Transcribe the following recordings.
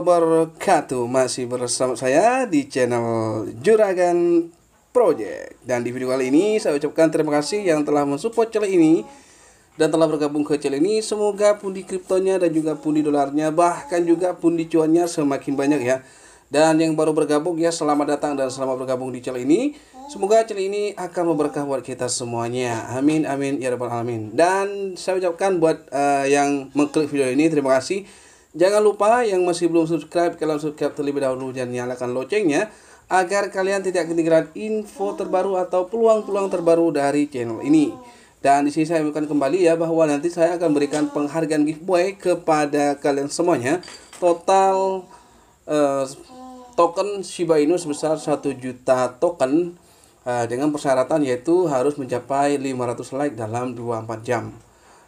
wabarakatuh Masih bersama saya di channel Juragan Project Dan di video kali ini saya ucapkan terima kasih yang telah mensupport channel ini Dan telah bergabung ke channel ini Semoga pundi kriptonya dan juga pundi dolarnya Bahkan juga pundi cuannya semakin banyak ya dan yang baru bergabung ya selamat datang dan selamat bergabung di channel ini. Semoga channel ini akan memberkah buat kita semuanya. Amin amin ya rabbal alamin. Dan saya ucapkan buat uh, yang mengklik video ini terima kasih Jangan lupa yang masih belum subscribe, kalian subscribe terlebih dahulu dan nyalakan loncengnya agar kalian tidak ketinggalan info terbaru atau peluang-peluang terbaru dari channel ini. Dan di sini saya akan kembali ya bahwa nanti saya akan berikan penghargaan giveaway kepada kalian semuanya total eh, token Shiba Inu sebesar 1 juta token eh, dengan persyaratan yaitu harus mencapai 500 like dalam 24 jam.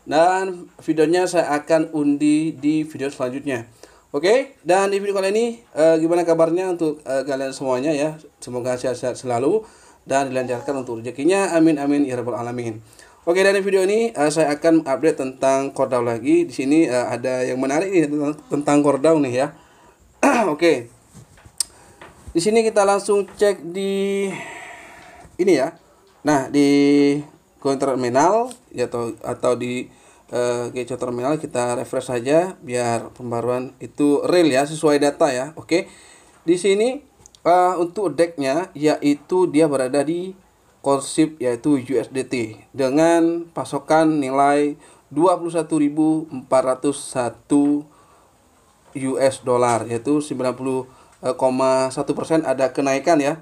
Dan videonya saya akan undi di video selanjutnya. Oke, dan di video kali ini eh, gimana kabarnya untuk eh, kalian semuanya ya. Semoga sehat-sehat selalu dan dilancarkan untuk rezekinya. Amin amin ya rabbal alamin. Oke, okay, di video ini eh, saya akan update tentang kordau lagi. Di sini ada yang menarik nih tentang, tentang kordau nih ya. Oke. Okay. Di sini kita langsung cek di ini ya. Nah, di Koin terminal ya atau atau di uh, terminal kita refresh saja biar pembaruan itu real ya sesuai data ya. Oke. Di sini uh, untuk decknya yaitu dia berada di konsep yaitu USDT dengan pasokan nilai 21.401 US dollar yaitu 90,1% eh, ada kenaikan ya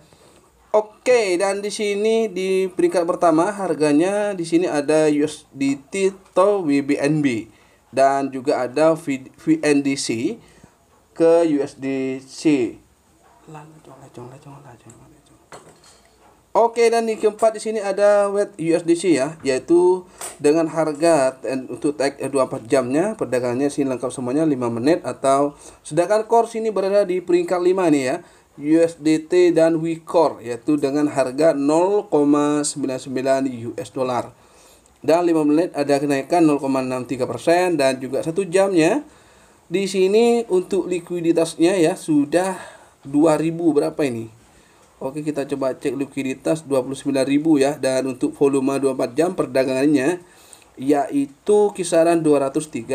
Oke, dan di sini di peringkat pertama harganya di sini ada USDT atau WBNB dan juga ada VNDC ke USDC. Oke, dan di keempat di sini ada wet USDC ya, yaitu dengan harga untuk tag 24 eh, jamnya perdagangannya sini lengkap semuanya 5 menit atau sedangkan core sini berada di peringkat 5 nih ya USDT dan WICOR yaitu dengan harga 0,99 US dollar. Dan 5 menit ada kenaikan 0,63% dan juga satu jamnya di sini untuk likuiditasnya ya sudah 2000 berapa ini? Oke, kita coba cek likuiditas 29.000 ya dan untuk volume 24 jam perdagangannya yaitu kisaran 203.000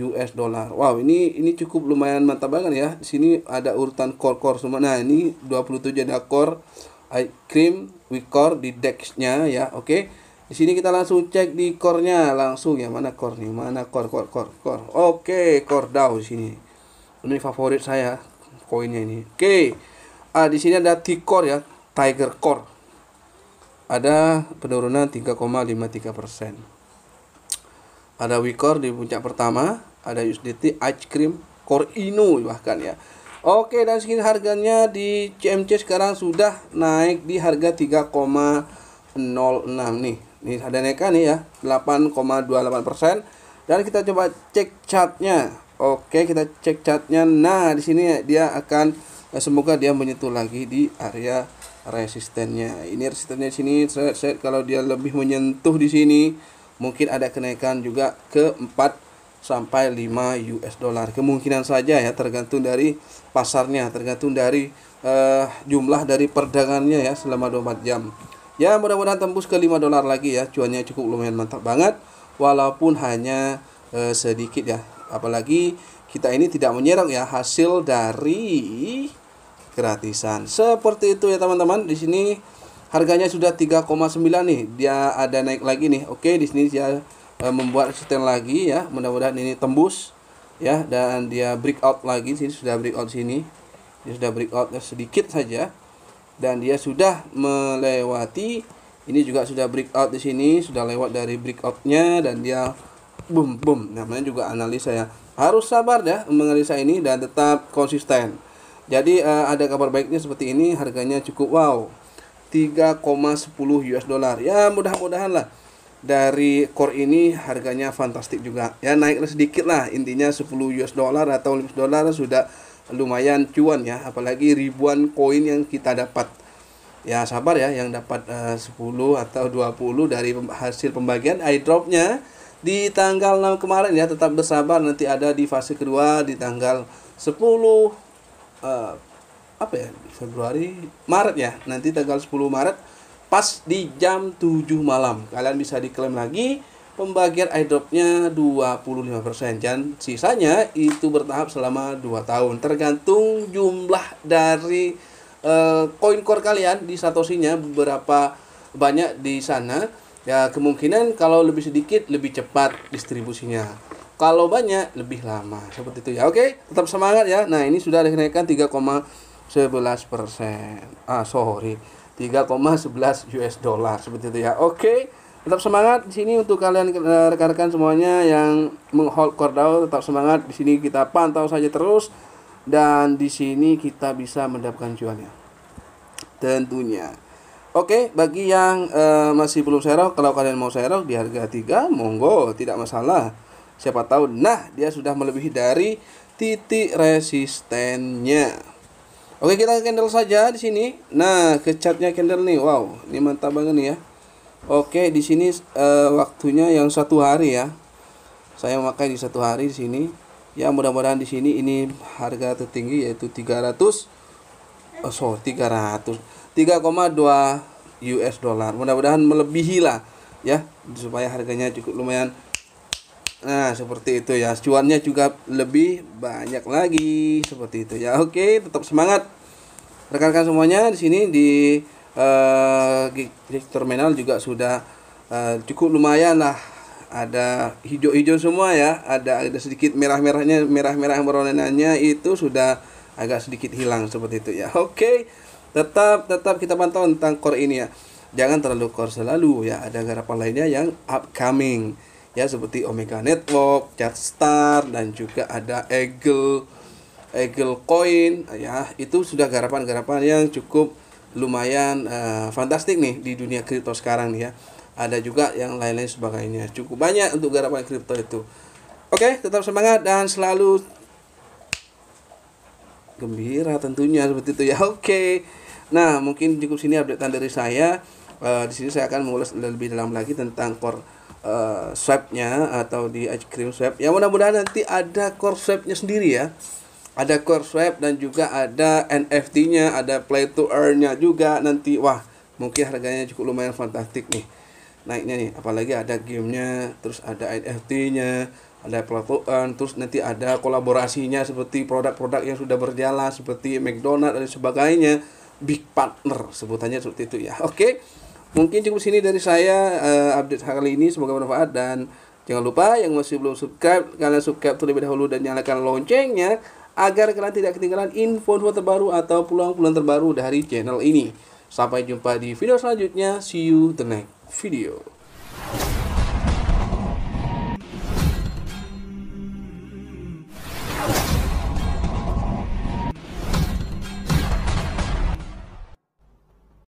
US dollar. Wow, ini ini cukup lumayan mantap banget ya. Di sini ada urutan core-core semua. Nah, ini 27 ada core cream core di dexnya ya. Oke. Okay. Di sini kita langsung cek di core-nya langsung ya. Mana core nih? Mana core core core core. Oke, okay, core Dow di sini. Ini favorit saya koinnya ini. Oke. Okay. Ah, di sini ada T-core ya, Tiger Core. Ada penurunan 3,53% ada Wicor di puncak pertama ada USDT Ice Cream Core Inu bahkan ya Oke dan segini harganya di CMC sekarang sudah naik di harga 3,06 nih ini ada neka nih ya 8,28 persen dan kita coba cek chartnya Oke kita cek chartnya nah di sini dia akan eh, semoga dia menyentuh lagi di area resistennya ini resistennya sini, saya kalau dia lebih menyentuh di sini mungkin ada kenaikan juga ke 4 sampai 5 US dollar. Kemungkinan saja ya tergantung dari pasarnya, tergantung dari uh, jumlah dari perdagangannya ya selama 24 jam. Ya mudah-mudahan tembus ke 5 dolar lagi ya. Cuannya cukup lumayan mantap banget walaupun hanya uh, sedikit ya. Apalagi kita ini tidak menyerang ya hasil dari gratisan. Seperti itu ya teman-teman. Di sini harganya sudah 3,9 nih dia ada naik lagi nih oke di sini dia e, membuat sustain lagi ya mudah-mudahan ini tembus ya dan dia breakout lagi sini sudah breakout sini dia sudah breakout sedikit saja dan dia sudah melewati ini juga sudah breakout di sini sudah lewat dari breakoutnya dan dia boom boom namanya juga analisa ya harus sabar ya menganalisa ini dan tetap konsisten jadi eh, ada kabar baiknya seperti ini harganya cukup wow 3,10 US dollar. Ya, mudah-mudahan lah dari core ini harganya fantastik juga. Ya, naik sedikit lah intinya 10 US dollar atau 5 dollar sudah lumayan cuan ya, apalagi ribuan koin yang kita dapat. Ya, sabar ya yang dapat eh, uh, 10 atau 20 dari hasil pembagian airdropnya di tanggal 6 kemarin ya tetap bersabar nanti ada di fase kedua di tanggal 10 uh, apa ya Februari Maret ya nanti tanggal 10 Maret pas di jam 7 malam kalian bisa diklaim lagi pembagian airdropnya 25% dan sisanya itu bertahap selama 2 tahun tergantung jumlah dari eh, koin uh, core kalian di satoshinya berapa banyak di sana ya kemungkinan kalau lebih sedikit lebih cepat distribusinya kalau banyak lebih lama seperti itu ya oke tetap semangat ya nah ini sudah ada kenaikan 3, 11 persen. Ah, sorry. 3,11 US dollar seperti itu ya. Oke. Okay. Tetap semangat di sini untuk kalian eh, rekan-rekan semuanya yang menghold kordau tetap semangat di sini kita pantau saja terus dan di sini kita bisa mendapatkan cuannya. Tentunya. Oke, okay, bagi yang uh, masih belum serok, kalau kalian mau serok di harga tiga monggo, tidak masalah. Siapa tahu, nah, dia sudah melebihi dari titik resistennya. Oke kita candle saja di sini. Nah ke catnya candle nih. Wow ini mantap banget nih ya. Oke di sini uh, waktunya yang satu hari ya. Saya pakai di satu hari di sini. Ya mudah-mudahan di sini ini harga tertinggi yaitu 300 oh, so 300 3,2 US dollar. Mudah-mudahan melebihi lah ya supaya harganya cukup lumayan Nah, seperti itu ya. Cuannya juga lebih banyak lagi seperti itu ya. Oke, tetap semangat. Rekan-rekan semuanya di sini di eh, terminal juga sudah uh, cukup lumayan lah. Ada hijau-hijau semua ya. Ada ada sedikit merah-merahnya, merah-merah meronenannya itu sudah agak sedikit hilang seperti itu ya. Oke. Tetap tetap kita pantau tentang core ini ya. Jangan terlalu core selalu ya. Ada garapan lainnya yang upcoming ya seperti Omega Network, Chartstar dan juga ada Eagle Eagle Coin ya itu sudah garapan-garapan yang cukup lumayan uh, fantastik nih di dunia kripto sekarang nih ya ada juga yang lain-lain sebagainya cukup banyak untuk garapan kripto itu oke tetap semangat dan selalu gembira tentunya seperti itu ya oke nah mungkin cukup sini updatean dari saya uh, di sini saya akan mengulas lebih dalam lagi tentang core uh, eh, nya atau di ice cream swipe. ya mudah-mudahan nanti ada core swipe-nya sendiri ya ada core swipe dan juga ada NFT-nya ada play to earn-nya juga nanti wah mungkin harganya cukup lumayan fantastik nih naiknya nih apalagi ada gamenya terus ada NFT-nya ada play terus nanti ada kolaborasinya seperti produk-produk yang sudah berjalan seperti McDonald dan sebagainya big partner sebutannya seperti itu ya oke okay? Mungkin cukup sini dari saya uh, update kali ini semoga bermanfaat dan jangan lupa yang masih belum subscribe kalian subscribe terlebih dahulu dan nyalakan loncengnya agar kalian tidak ketinggalan info-info terbaru atau pulang-pulang terbaru dari channel ini. Sampai jumpa di video selanjutnya. See you the next video.